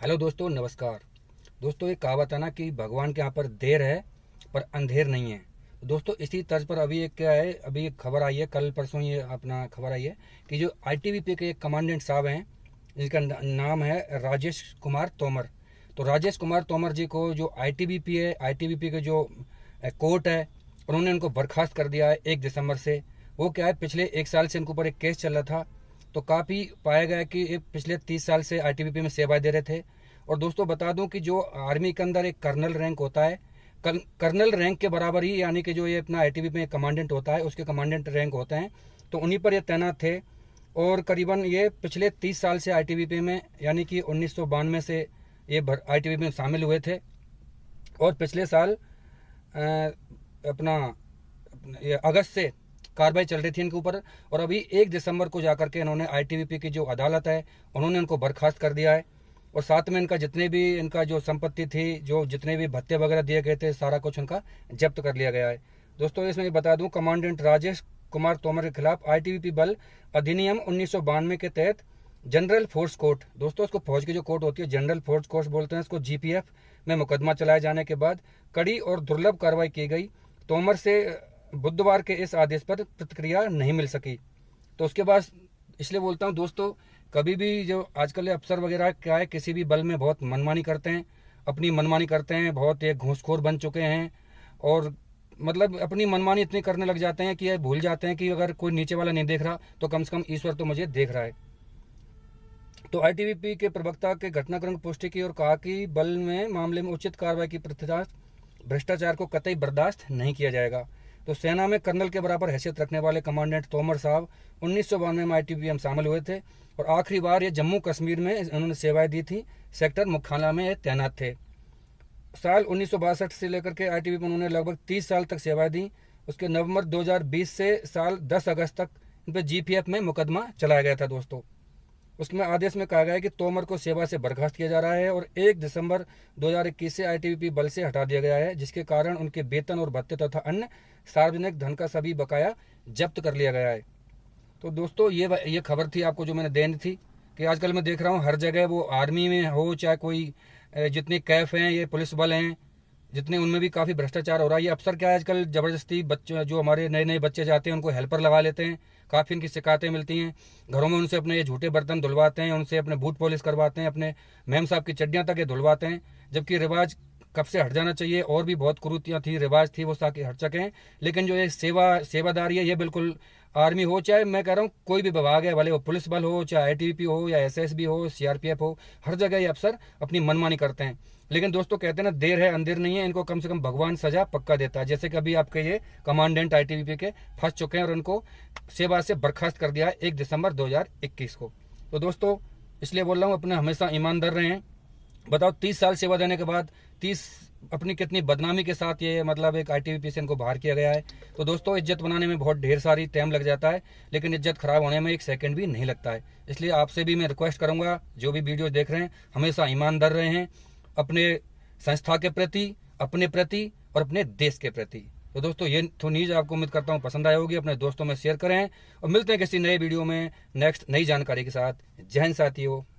hello दोस्तों नमस्कार दोस्तों एक कहावत है ना कि भगवान के यहाँ पर देर है पर अंधेर नहीं है तो दोस्तों इसी तर्ज पर अभी एक क्या है अभी एक खबर आई है कल परसों ये अपना खबर आई है कि जो आईटीबीपी के एक कमांडेंट साहब हैं जिनका नाम है राजेश कुमार तोमर तो राजेश कुमार तोमर जी को जो आईटीबीपी है आईटीबीपी के जो कोर्ट है उन्होंने उनको बर्खास्त कर दिया है एक दिसंबर से वो क्या है पिछले एक साल से इनके ऊपर एक केस चल रहा था तो काफ़ी पाया गया कि पिछले तीस साल से आई में सेवाएं दे रहे थे और दोस्तों बता दूं कि जो आर्मी के अंदर एक कर्नल रैंक होता है कर्नल रैंक के बराबर ही यानी कि जो ये अपना आई में कमांडेंट होता है उसके कमांडेंट रैंक होते हैं तो उन्हीं पर ये तैनात थे और करीबन ये पिछले तीस साल से आई में यानी कि उन्नीस से ये आई में शामिल हुए थे और पिछले साल अपना अगस्त से कार्रवाई चल रही थी इनके ऊपर और अभी एक दिसंबर को जाकर के इन्होंने आईटीबीपी की जो अदालत है उन्होंने इनको बर्खास्त कर दिया है और साथ में इनका जितने भी इनका जो संपत्ति थी जो जितने भी भत्ते वगैरह दिए गए थे सारा कुछ उनका जब्त कर लिया गया है दोस्तों इसमें बता दूँ कमांडेंट राजेश कुमार तोमर के खिलाफ आई बल अधिनियम उन्नीस के तहत जनरल फोर्स कोर्ट दोस्तों इसको फौज की जो कोर्ट होती है जनरल फोर्स कोर्ट बोलते हैं इसको जीपीएफ में मुकदमा चलाए जाने के बाद कड़ी और दुर्लभ कार्रवाई की गई तोमर से बुधवार के इस आदेश पर प्रतिक्रिया नहीं मिल सकी तो उसके बाद इसलिए बोलता हूँ दोस्तों कभी भी जो आजकल अफसर वगैरह क्या है किसी भी बल में बहुत मनमानी करते हैं अपनी मनमानी करते हैं बहुत एक घूसखोर बन चुके हैं और मतलब अपनी मनमानी इतनी करने लग जाते हैं कि ये भूल जाते हैं कि अगर कोई नीचे वाला नहीं देख रहा तो कम से कम ईश्वर तो मुझे देख रहा है तो आईटीबीपी के प्रवक्ता के घटनाक्रम की पुष्टि की और कहा कि बल में मामले में उचित कार्रवाई की प्रतिदा भ्रष्टाचार को कतई बर्दाश्त नहीं किया जाएगा तो सेना में कर्नल के बराबर हैसियत रखने वाले कमांडेंट तोमर साहब उन्नीस सौ बानवे में आई शामिल हुए थे और आखिरी बार ये जम्मू कश्मीर में उन्होंने सेवाएं दी थी सेक्टर मुख्याला में तैनात थे साल उन्नीस से लेकर के आई में उन्होंने लगभग तीस साल तक सेवाएं दी उसके नवंबर 2020 से साल 10 अगस्त तक इन पर जीपीएफ में मुकदमा चलाया गया था दोस्तों उसमें आदेश में कहा गया है कि तोमर को सेवा से बर्खास्त किया जा रहा है और 1 दिसंबर 2021 से आईटीबीपी बल से हटा दिया गया है जिसके कारण उनके वेतन और भत्ते तथा अन्य सार्वजनिक धन का सभी बकाया जब्त कर लिया गया है तो दोस्तों ये ये खबर थी आपको जो मैंने देनी थी कि आजकल मैं देख रहा हूँ हर जगह वो आर्मी में हो चाहे कोई जितने कैफ हैं ये पुलिस बल हैं जितने उनमें भी काफ़ी भ्रष्टाचार हो रहा है ये अफसर क्या है आजकल ज़बरदस्ती बच्चे जो हमारे नए नए बच्चे जाते हैं उनको हेल्पर लगा लेते हैं काफ़ी इनकी शिकायतें मिलती हैं घरों में उनसे अपने ये झूठे बर्तन धुलवाते हैं उनसे अपने बूट पॉलिश करवाते हैं अपने मैम साहब की चड्डियाँ तक ये धुलवाते हैं जबकि रिवाज कब से हट जाना चाहिए और भी बहुत कुरूतियां थी रिवाज थी वो साके हट हैं लेकिन जो ये सेवा सेवादारी है ये बिल्कुल आर्मी हो चाहे मैं कह रहा हूँ कोई भी विभाग है भले वो पुलिस बल हो चाहे आईटीबीपी हो या एसएसबी हो सीआरपीएफ हो हर जगह ये अफसर अपनी मनमानी करते हैं लेकिन दोस्तों कहते हैं ना देर है अंधेर नहीं है इनको कम से कम भगवान सजा पक्का देता है जैसे कि अभी आपके ये कमांडेंट आईटीबीपी के फंस चुके हैं और उनको सेवा से बर्खास्त कर दिया है एक दिसंबर इक्कीस को तो दोस्तों इसलिए बोल रहा हूँ अपने हमेशा ईमानदार रहे हैं बताओ तीस साल सेवा देने के बाद तीस अपनी कितनी बदनामी के साथ ये मतलब एक आई को बाहर किया गया है तो दोस्तों इज्जत बनाने में बहुत ढेर सारी टाइम लग जाता है लेकिन इज्जत खराब होने में एक सेकंड भी नहीं लगता है इसलिए आपसे भी मैं रिक्वेस्ट करूंगा जो भी वीडियो देख रहे हैं हमेशा ईमानदार रहे हैं अपने संस्था के प्रति अपने प्रति और अपने देश के प्रति तो दोस्तों ये तो न्यूज आपको उम्मीद करता हूँ पसंद आया होगी अपने दोस्तों में शेयर करें और मिलते हैं किसी नए वीडियो में नेक्स्ट नई जानकारी के साथ जहन साथियों